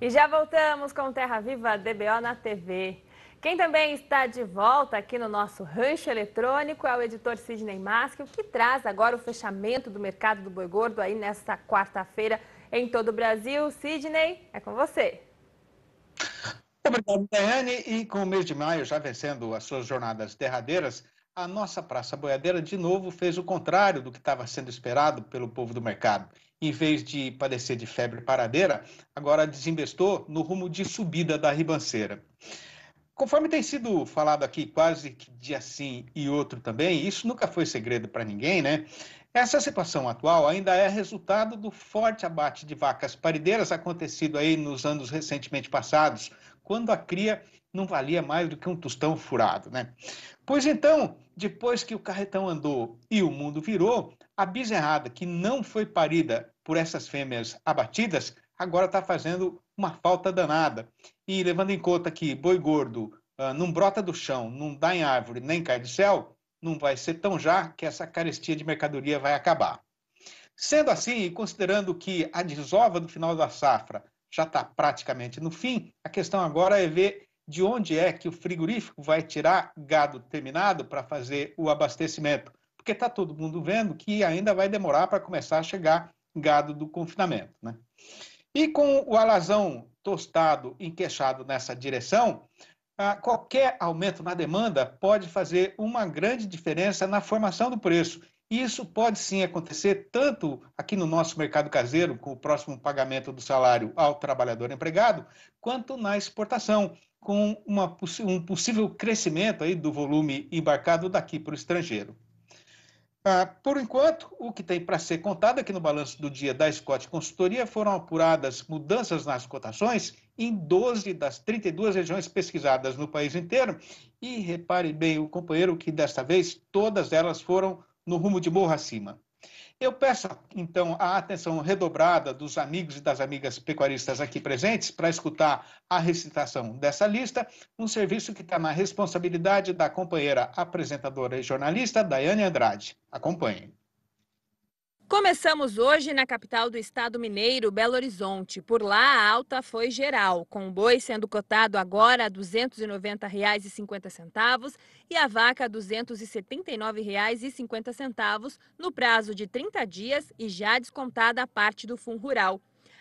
E já voltamos com Terra Viva DBO na TV. Quem também está de volta aqui no nosso rancho eletrônico é o editor Sidney Maschio, que traz agora o fechamento do mercado do boi gordo aí nesta quarta-feira em todo o Brasil. Sidney, é com você. Obrigado, Daiane. E com o mês de maio já vencendo as suas jornadas derradeiras, a nossa Praça Boiadeira de novo fez o contrário do que estava sendo esperado pelo povo do mercado. Em vez de padecer de febre paradeira, agora desinvestou no rumo de subida da ribanceira. Conforme tem sido falado aqui quase que dia sim e outro também, isso nunca foi segredo para ninguém, né? Essa situação atual ainda é resultado do forte abate de vacas parideiras acontecido aí nos anos recentemente passados, quando a cria não valia mais do que um tostão furado, né? Pois então, depois que o carretão andou e o mundo virou, a bezerrada que não foi parida por essas fêmeas abatidas, agora está fazendo uma falta danada. E levando em conta que boi gordo uh, não brota do chão, não dá em árvore, nem cai do céu, não vai ser tão já que essa carestia de mercadoria vai acabar. Sendo assim, e considerando que a desova do final da safra já está praticamente no fim, a questão agora é ver de onde é que o frigorífico vai tirar gado terminado para fazer o abastecimento? Porque está todo mundo vendo que ainda vai demorar para começar a chegar gado do confinamento. Né? E com o alazão tostado enqueixado nessa direção, qualquer aumento na demanda pode fazer uma grande diferença na formação do preço e isso pode sim acontecer tanto aqui no nosso mercado caseiro, com o próximo pagamento do salário ao trabalhador empregado, quanto na exportação, com uma, um possível crescimento aí do volume embarcado daqui para o estrangeiro. Ah, por enquanto, o que tem para ser contado aqui é no balanço do dia da Scott Consultoria foram apuradas mudanças nas cotações em 12 das 32 regiões pesquisadas no país inteiro. E repare bem, o companheiro, que desta vez todas elas foram no rumo de Morro Acima. Eu peço, então, a atenção redobrada dos amigos e das amigas pecuaristas aqui presentes para escutar a recitação dessa lista, um serviço que está na responsabilidade da companheira apresentadora e jornalista Daiane Andrade. Acompanhe. Começamos hoje na capital do estado mineiro, Belo Horizonte. Por lá, a alta foi geral, com o boi sendo cotado agora a R$ 290,50 e a vaca R$ 279,50 no prazo de 30 dias e já descontada a parte do fundo rural.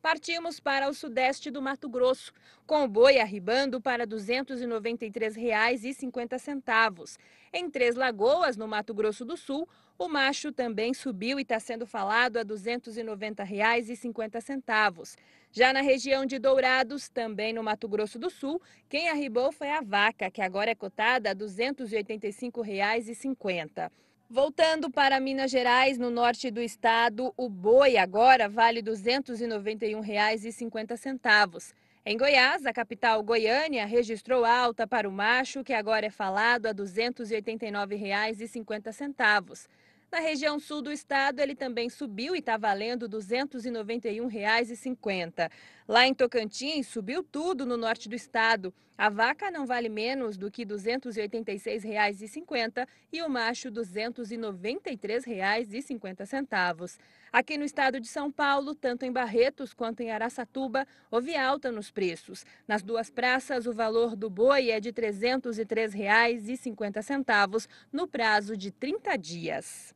partimos para o sudeste do Mato Grosso, com o boi arribando para R$ 293,50. Em Três Lagoas, no Mato Grosso do Sul, o macho também subiu e está sendo falado a R$ 290,50. Já na região de Dourados, também no Mato Grosso do Sul, quem arribou foi a vaca, que agora é cotada a R$ 285,50. Voltando para Minas Gerais, no norte do estado, o boi agora vale R$ 291,50. Em Goiás, a capital Goiânia registrou alta para o macho, que agora é falado a R$ 289,50. Na região sul do estado, ele também subiu e está valendo R$ 291,50. Lá em Tocantins, subiu tudo no norte do estado. A vaca não vale menos do que R$ 286,50 e o macho R$ 293,50. Aqui no estado de São Paulo, tanto em Barretos quanto em Araçatuba, houve alta nos preços. Nas duas praças, o valor do boi é de R$ 303,50 no prazo de 30 dias.